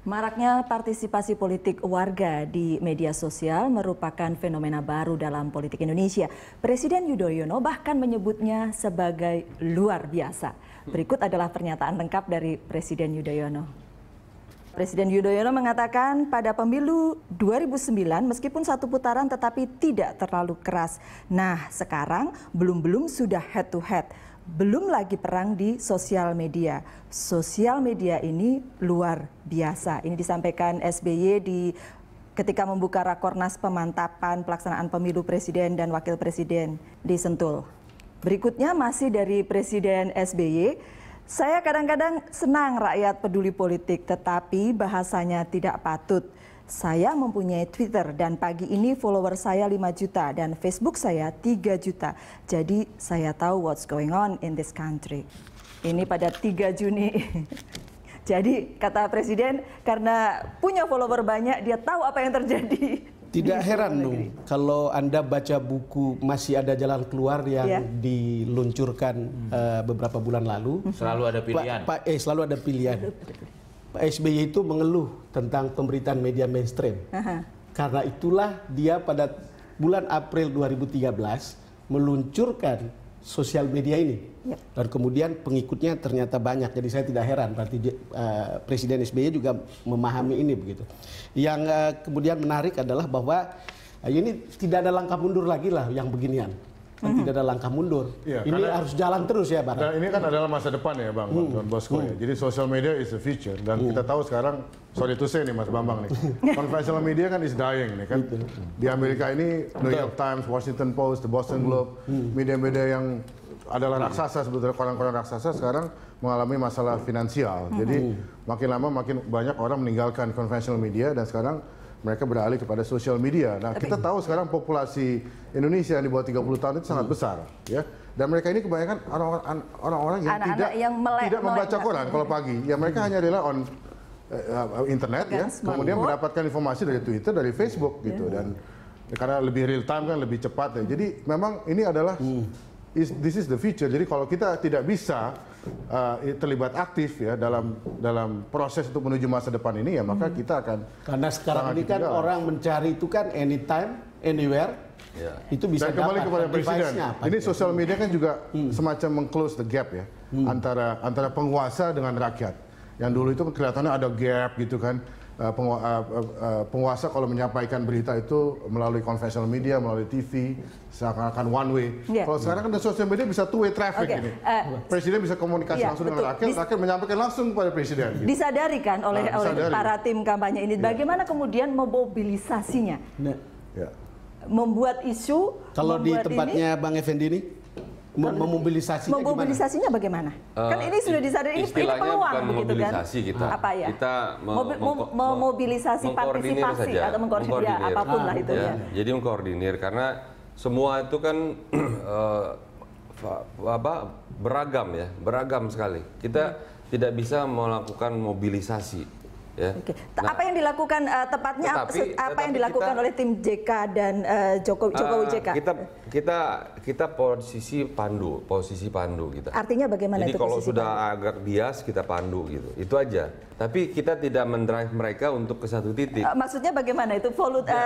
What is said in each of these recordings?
Maraknya partisipasi politik warga di media sosial merupakan fenomena baru dalam politik Indonesia. Presiden Yudhoyono bahkan menyebutnya sebagai luar biasa. Berikut adalah pernyataan lengkap dari Presiden Yudhoyono. Presiden Yudhoyono mengatakan pada pemilu 2009 meskipun satu putaran tetapi tidak terlalu keras. Nah sekarang belum-belum sudah head to head belum lagi perang di sosial media. Sosial media ini luar biasa. Ini disampaikan SBY di ketika membuka rakornas pemantapan pelaksanaan pemilu presiden dan wakil presiden di Sentul. Berikutnya masih dari Presiden SBY. Saya kadang-kadang senang rakyat peduli politik, tetapi bahasanya tidak patut. Saya mempunyai Twitter dan pagi ini follower saya 5 juta dan Facebook saya 3 juta. Jadi saya tahu what's going on in this country. Ini pada 3 Juni. Jadi kata presiden karena punya follower banyak dia tahu apa yang terjadi. Tidak heran dong kalau Anda baca buku masih ada jalan keluar yang yeah. diluncurkan uh, beberapa bulan lalu. Selalu ada pilihan. Pak, pa, eh selalu ada pilihan. Pak SBY itu mengeluh tentang pemberitaan media mainstream. -huh. Karena itulah dia pada bulan April 2013 meluncurkan sosial media ini. Yep. Ya. Dan kemudian pengikutnya ternyata banyak. Jadi saya tidak heran berarti uh, Presiden SBY juga memahami ini begitu. Yang uh, kemudian menarik adalah bahwa uh, ini tidak ada langkah mundur lagi lah yang beginian kan tidak ada langkah mundur. Ya, ini karena, harus jalan terus ya, Bang. Dan ini kan adalah masa depan ya, Bang, hmm. Bang Bosko hmm. ya. Mm-hmm. Jadi social media is the future dan hmm. kita tahu sekarang sorry to say nih Mas Bambang nih. conventional media kan is dying nih kan. Di Amerika ini New York Times, Washington Post, The Boston mm-hmm. Globe, media-media yang adalah raksasa sebetulnya koran-koran raksasa sekarang mengalami masalah finansial. Jadi makin lama makin banyak orang meninggalkan conventional media dan sekarang mereka beralih kepada sosial media. Nah, kita tahu sekarang populasi Indonesia yang di bawah 30 tahun itu sangat hmm. besar, ya. Dan mereka ini kebanyakan orang-orang yang Anak tidak yang melek, tidak membaca melek, Quran kalau pagi. Ya, mereka hmm. hanya adalah on uh, internet Gans ya, kemudian mendapatkan informasi dari Twitter, dari Facebook ya. gitu dan karena lebih real time kan lebih cepat ya. Jadi memang ini adalah hmm. is, this is the future. Jadi kalau kita tidak bisa uh, terlibat aktif ya dalam dalam proses untuk menuju masa depan ini ya maka hmm. kita akan karena sekarang ini kan tinggal. orang mencari itu kan anytime anywhere yeah. itu bisa Dan kembali kepada presiden ini sosial media kan juga hmm. semacam mengclose the gap ya hmm. antara antara penguasa dengan rakyat yang dulu itu kan kelihatannya ada gap gitu kan Eh, pengu eh, eh, penguasa kalau menyampaikan berita itu melalui konvensional media, melalui TV, seakan-akan one way. Yeah. Kalau sekarang kan ada sosial media bisa two way traffic okay. ini. Uh, presiden bisa komunikasi yeah, langsung betul. dengan rakyat, rakyat menyampaikan langsung kepada presiden. Gitu. Disadari kan oleh, nah, para tim kampanye ini. Iya. Bagaimana yeah. kemudian memobilisasinya? Yeah. Membuat isu. Kalau membuat di tempatnya ini, Bang Effendi ini? Mem memobilisasinya, memobilisasinya bagaimana? Uh, kan eh, ini sudah disadari ini, peluang bukan begitu kan? Kita, apa ya? Kita memobilisasi partisipasi saja. atau mengkoordinir, ya, apapun ah, lah itu ya. ya. Jadi mengkoordinir karena semua itu kan eh, apa beragam ya, beragam sekali. Kita hmm. tidak bisa melakukan mobilisasi Ya. Oke. Nah, apa yang dilakukan uh, tepatnya tetapi, apa tetapi yang dilakukan kita, oleh tim JK dan uh, Jokowi, Jokowi JK? Kita kita kita posisi pandu, posisi pandu kita. Artinya bagaimana Jadi itu? Jadi kalau sudah pandu? agak bias kita pandu gitu. Itu aja. Tapi kita tidak mendrive mereka untuk ke satu titik. Uh, maksudnya bagaimana itu? Volut ya,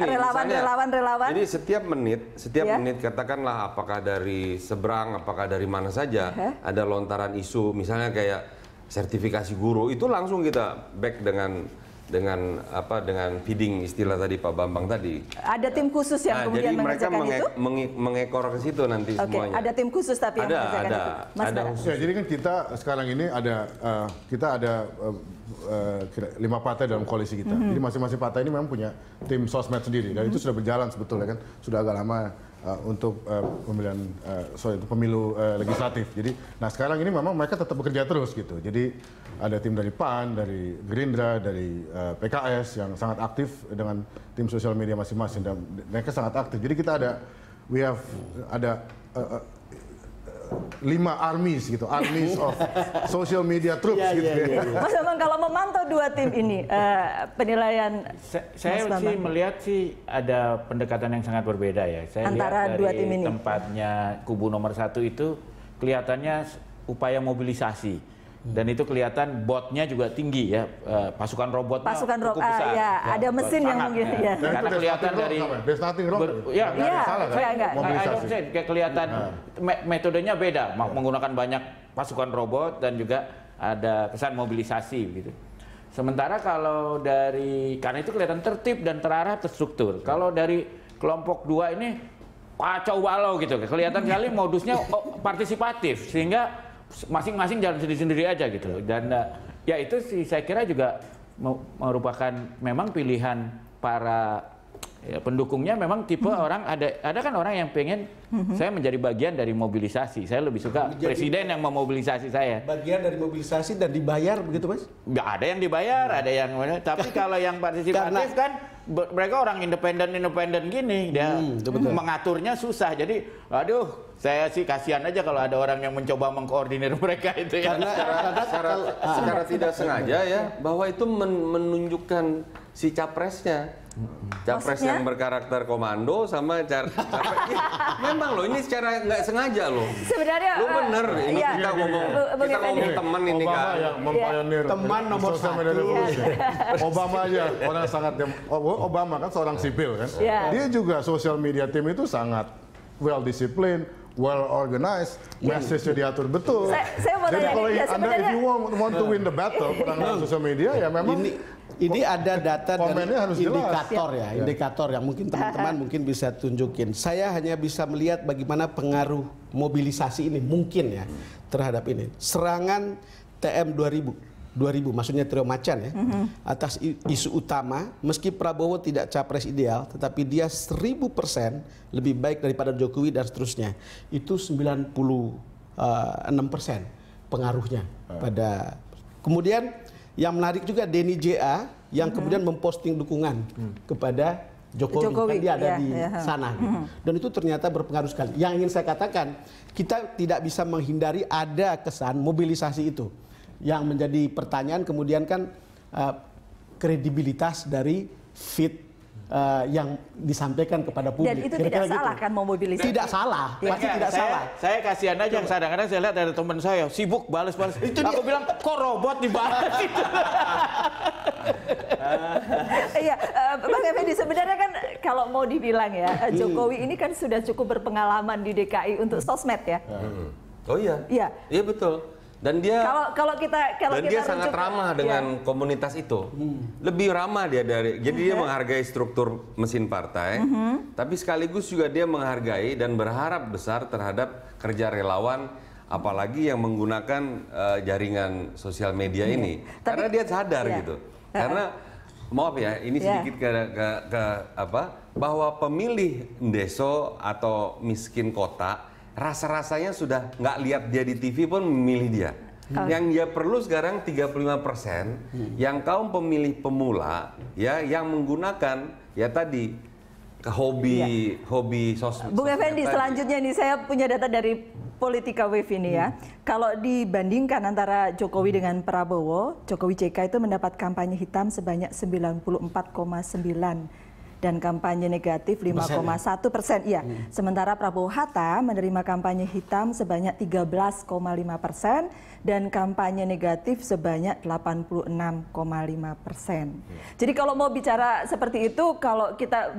relawan misalnya, relawan relawan. Jadi setiap menit, setiap yeah. menit katakanlah apakah dari seberang, apakah dari mana saja uh -huh. ada lontaran isu misalnya kayak sertifikasi guru itu langsung kita back dengan dengan apa dengan feeding istilah tadi Pak Bambang tadi. Ada tim khusus yang nah, kemudian jadi mereka menge itu? Menge mengekor ke situ nanti okay, semuanya. Ada tim khusus tapi ada yang ada itu. ada khusus. Ya, jadi kan kita sekarang ini ada uh, kita ada uh, uh, lima partai dalam koalisi kita. Mm -hmm. Jadi masing-masing partai ini memang punya tim sosmed sendiri dan mm -hmm. itu sudah berjalan sebetulnya kan sudah agak lama uh, untuk uh, pemilihan uh, sorry itu pemilu uh, legislatif. Jadi nah sekarang ini memang mereka tetap bekerja terus gitu. Jadi ada tim dari PAN, dari Gerindra, dari uh, PKS yang sangat aktif dengan tim sosial media masing-masing dan mereka sangat aktif. Jadi kita ada we have ada lima armies gitu, armies of social media troops yeah, gitu. Yeah, yeah, yeah. Iya. Mas Bambang kalau memantau dua tim ini uh, penilaian Sa saya sih melihat sih ada pendekatan yang sangat berbeda ya. Saya Antara lihat dari dua tim ini. tempatnya kubu nomor satu itu kelihatannya upaya mobilisasi dan itu kelihatan botnya juga tinggi ya eh, pasukan robot. pasukan robot. Ah, iya, ya, ada mesin yang mungkin iya. nah, ya. ya. karena kelihatan dari nothing wrong. Ber, ya, ya, ya, kayak kelihatan nah. metodenya beda ya. menggunakan banyak pasukan robot dan juga ada kesan mobilisasi gitu. Sementara kalau dari karena itu kelihatan tertib dan terarah terstruktur. Iya. Kalau dari kelompok dua ini kacau balau gitu. Kelihatan kali modusnya partisipatif sehingga masing-masing jalan sendiri-sendiri aja gitu dan eh, ya itu sih saya kira juga merupakan memang pilihan para ya, pendukungnya memang tipe hmm. orang ada ada kan orang yang pengen hmm. saya menjadi bagian dari mobilisasi saya lebih suka menjadi presiden yang memobilisasi saya bagian dari mobilisasi dan dibayar begitu mas nggak ada yang dibayar hmm. ada yang tapi kalau yang partisipatif kan mereka orang independen independen gini dia hmm, itu mengaturnya susah jadi aduh saya sih kasihan aja kalau ada orang yang mencoba mengkoordinir mereka itu ya. karena secara, secara, secara ah, ah. tidak sengaja ya bahwa itu men menunjukkan si capresnya hmm. capres Maksudnya? yang berkarakter komando sama cara ya, memang loh ini secara nggak sengaja loh sebenarnya lo eh, bener uh, ini iya, kita iya, ngomong iya, iya. kita ngomong teman ini kan yang mempionir teman nomor satu ya. Obama aja orang sangat oh, Obama, kan seorang sipil kan. Yeah. Iya. Dia juga social media tim itu sangat well disciplined, well organized, iya. message-nya diatur betul. Saya, saya mau Jadi kalau ya, anda if you want, want to win the battle perang iya. yeah. social media ya memang ini, ini ada data dan harus indikator jelas. ya, indikator yang mungkin teman-teman mungkin bisa tunjukin. Saya hanya bisa melihat bagaimana pengaruh mobilisasi ini mungkin ya terhadap ini serangan TM 2000 2000 maksudnya trio macan ya. Mm -hmm. Atas isu utama meski Prabowo tidak capres ideal tetapi dia 1000% lebih baik daripada Jokowi dan seterusnya. Itu 96% pengaruhnya ah. pada kemudian yang menarik juga Denny JA yang mm -hmm. kemudian memposting dukungan mm. kepada Jokowi, kan Jokowi kan dia ada iya, di iya. sana. Gitu. Mm-hmm. Dan itu ternyata berpengaruh sekali. Yang ingin saya katakan, kita tidak bisa menghindari ada kesan mobilisasi itu. Yang menjadi pertanyaan kemudian kan uh, kredibilitas dari fit uh, yang disampaikan kepada publik. Dan itu Kira -kira tidak gitu. salah kan gitu. mobilisasi? Tidak salah, ya. pasti tidak saya, salah. Saya kasihan aja yang kadang-kadang saya lihat dari teman saya sibuk balas-balas. itu Aku dia. bilang kok robot dibalas itu. Iya, eh, Bang Effendi sebenarnya kan kalau mau dibilang ya hmm. Jokowi ini kan sudah cukup berpengalaman di DKI untuk hmm. sosmed ya. Hmm. Oh iya. Iya. Iya betul dan dia kalau kalau kita kalau dan kita dia sangat ramah ya. dengan komunitas itu hmm. lebih ramah dia dari hmm. jadi okay. dia menghargai struktur mesin partai mm -hmm. tapi sekaligus juga dia menghargai dan berharap besar terhadap kerja relawan apalagi yang menggunakan uh, jaringan sosial media hmm. ini tapi, karena dia sadar iya. gitu karena maaf ya ini iya. sedikit ke, ke ke apa bahwa pemilih deso atau miskin kota rasa-rasanya sudah nggak lihat dia di TV pun memilih dia. Hmm. Yang dia perlu sekarang 35 persen, hmm. yang kaum pemilih pemula ya yang menggunakan ya tadi hobi iya. hobi sosmed. Bung Effendi, selanjutnya ini saya punya data dari Politika Wave ini ya. Hmm. Kalau dibandingkan antara Jokowi hmm. dengan Prabowo, Jokowi JK itu mendapat kampanye hitam sebanyak 94,9 dan kampanye negatif 5,1 ya? persen. Iya. Hmm. Sementara Prabowo Hatta menerima kampanye hitam sebanyak 13,5 persen dan kampanye negatif sebanyak 86,5 persen. Hmm. Jadi kalau mau bicara seperti itu, kalau kita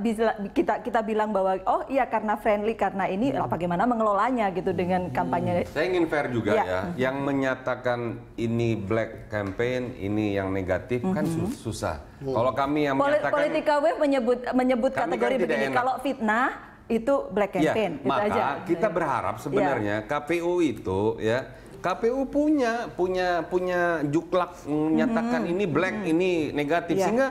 kita kita bilang bahwa oh iya karena friendly karena ini, hmm. bagaimana mengelolanya gitu dengan hmm. kampanye. Saya ingin fair juga ya, ya. yang menyatakan ini black campaign, ini yang negatif kan -hmm. kan susah. Hmm. Kalau kami yang Poli menyatakan politika wave menyebut menyebut Kami kan kategori kan begini. Kalau fitnah itu black ya, campaign. Ya, maka aja. kita berharap ya. sebenarnya ya. KPU itu ya KPU punya punya punya juklak menyatakan hmm. ini black hmm. ini negatif ya. sehingga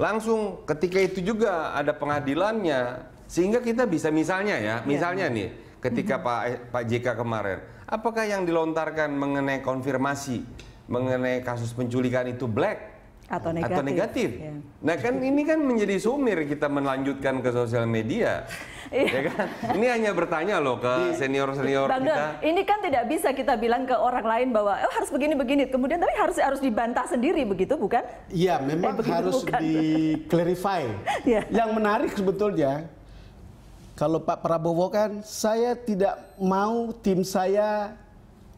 langsung ketika itu juga ada pengadilannya sehingga kita bisa misalnya ya, ya. misalnya ya. nih ketika hmm. Pak Pak JK kemarin apakah yang dilontarkan mengenai konfirmasi mengenai kasus penculikan itu black atau negatif. Atau negatif. Ya. Nah kan ini kan menjadi sumir kita melanjutkan ke sosial media. Iya. ya kan? Ini hanya bertanya loh ke iya. senior-senior kita. Don, ini kan tidak bisa kita bilang ke orang lain bahwa oh, harus begini-begini. Kemudian tapi harus harus dibantah sendiri begitu bukan? Iya, memang eh, harus bukan. di clarify. ya. Yang menarik sebetulnya kalau Pak Prabowo kan saya tidak mau tim saya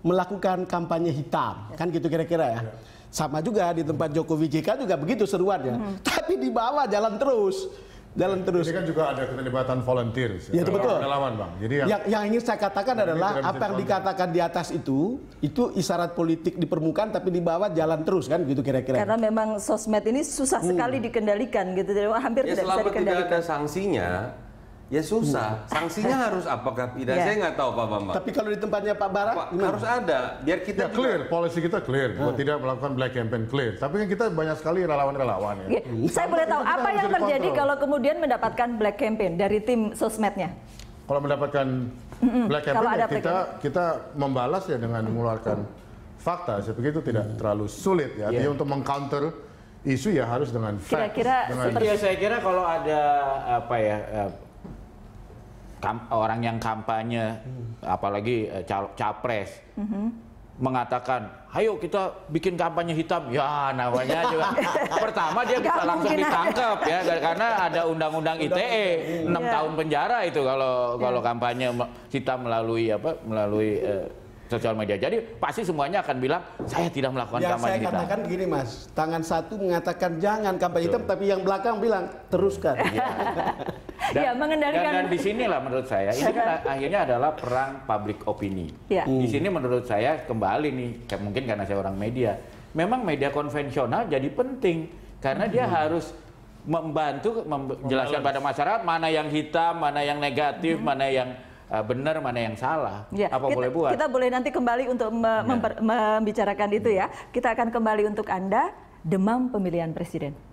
melakukan kampanye hitam. Ya. Kan gitu kira-kira ya. ya sama juga di tempat Jokowi JK juga begitu seruannya. Hmm. Tapi di bawah jalan terus jalan terus. Ini kan juga ada keterlibatan volunteer. Ya. ya, itu betul. Relawan bang. Jadi yang, yang, yang ingin saya katakan adalah apa yang dikatakan di atas itu, itu isyarat politik di permukaan tapi di bawah jalan terus kan gitu kira-kira. Karena memang sosmed ini susah hmm. sekali dikendalikan gitu, hampir ya, tidak bisa dikendalikan. tidak ada sanksinya, Ya susah. Sanksinya harus apakah tidak? Yeah. Saya nggak tahu Pak Bambang. Tapi kalau di tempatnya Pak Bara Pak, harus ada. Biar kita ya, clear. Juga... Policy kita clear. Hmm. tidak melakukan black campaign clear. Tapi kan kita banyak sekali relawan-relawan ya. Yeah. Saya boleh tahu apa yang terjadi kalau kemudian mendapatkan black campaign dari tim sosmednya? Kalau mendapatkan mm -mm. black campaign, ya kita campaign. kita membalas ya dengan mengeluarkan fakta. Saya pikir itu tidak hmm. terlalu sulit ya. Yeah. untuk mengcounter isu ya harus dengan fact. Kira-kira ya, saya kira kalau ada apa ya eh, kam, orang yang kampanye, hmm. apalagi uh, capres, hmm mengatakan, "Ayo kita bikin kampanye hitam." Ya, namanya juga. Pertama dia bisa langsung ditangkap ya karena ada undang-undang ITE e. enam yeah. tahun penjara itu kalau kalau iya. kampanye hitam melalui apa? melalui uh, sosial media. Jadi pasti semuanya akan bilang saya tidak melakukan yang kampanye hitam. Yang saya katakan gini mas, tangan satu mengatakan jangan kampanye hitam, tapi yang belakang bilang teruskan. ya. dan, ya, mengendalikan. Dan, dan di sinilah menurut saya ini kan akhirnya adalah perang public opini. Ya. Hmm. Di sini menurut saya kembali nih, mungkin karena saya orang media, memang media konvensional jadi penting karena hmm. dia harus membantu menjelaskan pada masyarakat mana yang hitam, mana yang negatif, hmm. mana yang uh, benar mana yang salah ya, apa kita, boleh buat kita boleh nanti kembali untuk me ya. membicarakan itu ya kita akan kembali untuk anda demam pemilihan presiden